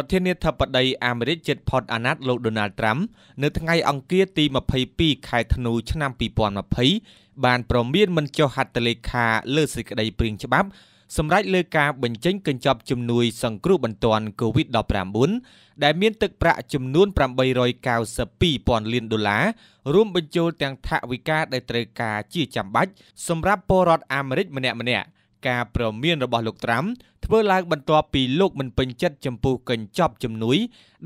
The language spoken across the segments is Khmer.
ប្រធានាធិបតីអាមេរិកជិតផុតអាណត្តិលោក Donald Trump នៅថ្ងៃអង្គារទី22ខែធ្នូឆ្នាំ2020បានប្រមានមិនចុះហត្ថលេខាលើសេចក្តីព្រាងច្បាប់សម្រាប់លើការបញ្ចេញកញ្ចប់ជំនួយសង្គ្រោះបន្ទាន់ COVID-19 ដែលមានទឹកប្រាក់ចំនួន892,000លានដុល្លាររួមបញ្ចូលទាំងថវិកាដែលត្រូវការជាចាំបាច់សម្រាប់ពលរដ្ឋអាមេរិកម្នាក់ៗការប្រមានរបស់លោកត្រាំធ្វើឡើងបន្ទាប់ពីលោក មិនពេញចិត្តចំពោះកញ្ចប់ជំនួយ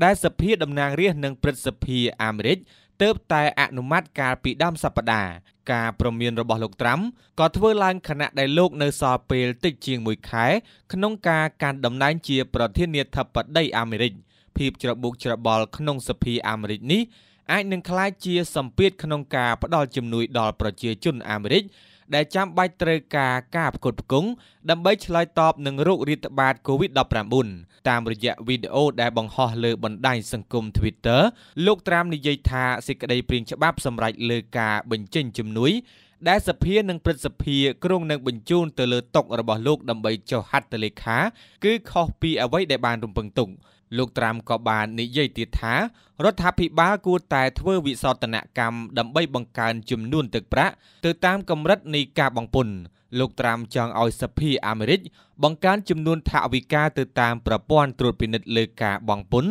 ដែលសភាតំណាងរាស្ត្រនិងព្រឹទ្ធសភាអាមេរិកទៅតែអនុម័តកាលពីដើមសប្តាហ៍ការប្រមានរបស់លោកត្រាំក៏ធ្វើឡើងខណៈដែលលោកនៅសល់ពេលតិចជាង1ខែ ក្នុងការកាន់តំណែងជាប្រធានាធិបតីអាមេរិកភាពច្របូកច្របល់ក្នុងសភាអាមេរិកនេះអាចនឹងក្លាយជាសម្ពាធក្នុងការផ្ដល់ជំនួយដល់ប្រជាជនអាមេរិកដែលចាំបាច់ត្រូវការការផ្គត់ផ្គង់ដើម្បីឆ្លើយតបនឹងโรគរាតត្បាត COVID-19 តាមរយៈវីដេអូដែលបង្ហោះលើបណ្ដាញសង្គម Twitter លោកត្រាមនិយាយថាសេចក្តីព្រាងច្បាប់សម្រេចលើការបញ្ចេញជំនួយ ដែលសភានិងព្រឹទ្ធសភាក្រុងនឹងបញ្ជូន ទៅលើតុរបស់លោក ដើម្បីចុះហត្ថលេខាគឺខុសពីអ្វីដែលបាន រំពឹងទុកលោកត្រាំក៏បាននិយាយទៀតថា រដ្ឋាភិបាលគួរតែធ្វើវិសោធនកម្មដើម្បីបង្កើនចំនួនទឹកប្រាក់ទៅតាមកម្រិតនៃការបំពុន លោកត្រាំចង់ឲ្យសភាអាមេរិកបង្កើនចំនួនថវិកាទៅតាមប្រព័ន្ធត្រួតពិនិត្យលើការបំពុន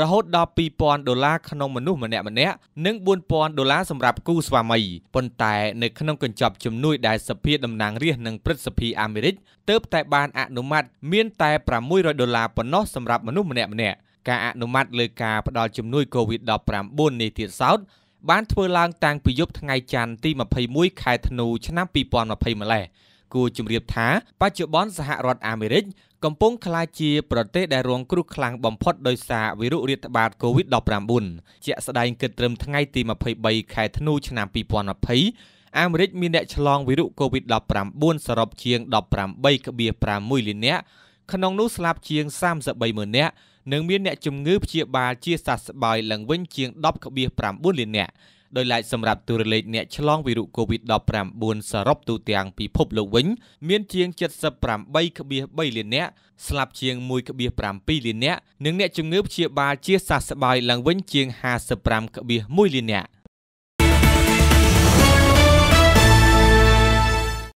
រហូតដល់2000ដុល្លារក្នុងមនុស្សម្នាក់ម្នាក់និង4000ដុល្លារសម្រាប់គូស្វាមីប៉ុន្តែនៅក្នុងកញ្ចប់ជំនួយ ដែលសភាតំណាងរាស្ត្រនិងព្រឹទ្ធសភាអាមេរិកទើបតែបានអនុម័តមានតែ600ដុល្លារប៉ុណ្ណោះសម្រាប់មនុស្សម្នាក់ម្នាក់ការអនុម័តលើការផ្តល់ជំនួយ COVID-19 នេះទៀតសោតបានធ្វើឡើងតាំងពីយប់ថ្ងៃច័ន្ទទី21ខែធ្នូ ឆ្នាំ2020ម្លេះគួរជម្រាបថាបច្ចុប្បន្នសហរដ្ឋអាមេរិកកំពុងក្លាយជាប្រទេសដែលរងគ្រោះខ្លាំងបំផុតដោយសារវីរុសរាតត្បាត COVID-19 ជាក់ស្ដែងគិតត្រឹមថ្ងៃទី23ខែធ្នូឆ្នាំ2020អាមេរិកមានអ្នកឆ្លងវីរុស COVID-19 សរុបជាង18.5លាននាក់ក្នុងនោះស្លាប់ជាង33ម៉ឺននាក់និងមានអ្នកជំងឺព្យាបាលជាសះស្បើយឡើងវិញជាង10.9លាននាក់ដោយឡែកសម្រាប់តួលេខអ្នកឆ្លងវីរុស COVID-19 សរុបទូទាំងពិភពលោកវិញមានជាង78.3លាននាក់ស្លាប់ជាង1.7លាននាក់និងអ្នកជំងឺព្យាបាលជាសះស្បើយឡើងវិញជាង55.1លាននាក់